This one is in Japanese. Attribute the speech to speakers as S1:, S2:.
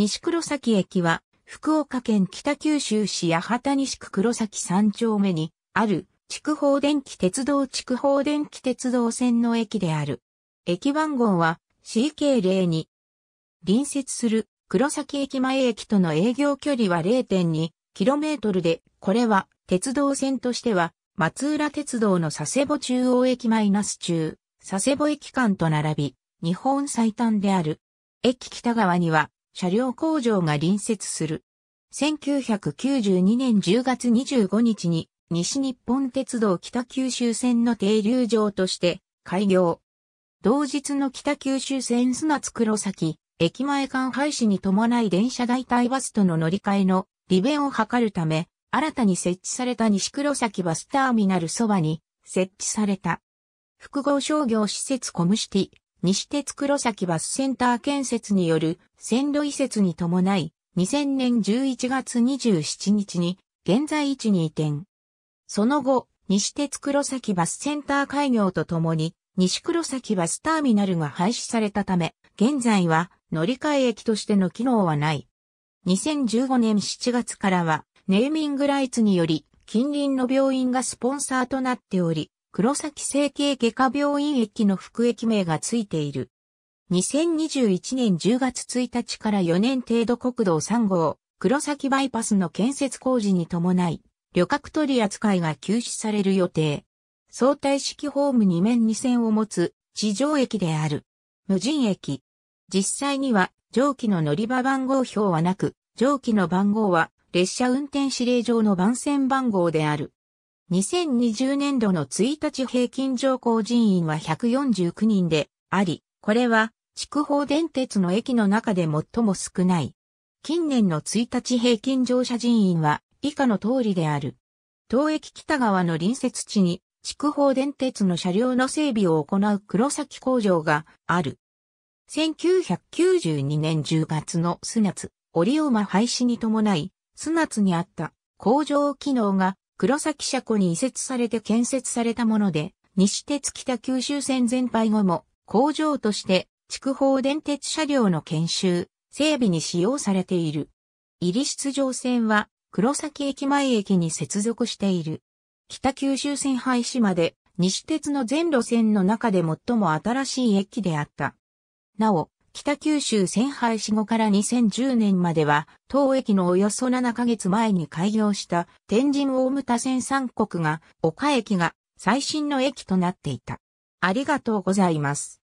S1: 西黒崎駅は、福岡県北九州市八幡西区黒崎三丁目にある、筑豊電気鉄道筑豊電気鉄道線の駅である。駅番号は CK02。隣接する黒崎駅前駅との営業距離は 0.2km で、これは鉄道線としては松浦鉄道の佐世保中央駅マイナス中、佐世保駅間と並び、日本最短である。駅北側には車両工場が隣接する。1992年10月25日に西日本鉄道北九州線の停留場として開業。同日の北九州線砂津黒崎、駅前間廃止に伴い電車代替バスとの乗り換えの利便を図るため、新たに設置された西黒崎バスターミナルそばに設置された。複合商業施設コムシティ、西鉄黒崎バスセンター建設による線路移設に伴い、2000年11月27日に現在位置に移転。その後、西鉄黒崎バスセンター開業とともに、西黒崎バスターミナルが廃止されたため、現在は乗り換え駅としての機能はない。2015年7月からは、ネーミングライツにより、近隣の病院がスポンサーとなっており、黒崎整形外科病院駅の副駅名がついている。2021年10月1日から4年程度国道3号、黒崎バイパスの建設工事に伴い、旅客取り扱いが休止される予定。相対式ホーム2面2線を持つ地上駅である。無人駅。実際には上記の乗り場番号表はなく、上記の番号は列車運転指令上の番線番号である。2020年度の1日平均乗降人員は149人であり、これは筑豊電鉄の駅の中で最も少ない。近年の1日平均乗車人員は以下の通りである。東駅北側の隣接地に筑豊電鉄の車両の整備を行う黒崎工場がある。1992年10月のスナツ、オリオマ廃止に伴い、スナツにあった工場機能が黒崎車庫に移設されて建設されたもので、西鉄北九州線全廃後も工場として筑豊電鉄車両の研修、整備に使用されている。入り出場線は黒崎駅前駅に接続している。北九州線廃止まで西鉄の全路線の中で最も新しい駅であった。なお、北九州仙廃止後から2010年までは、当駅のおよそ7ヶ月前に開業した天神大牟田線三国が、岡駅が最新の駅となっていた。ありがとうございます。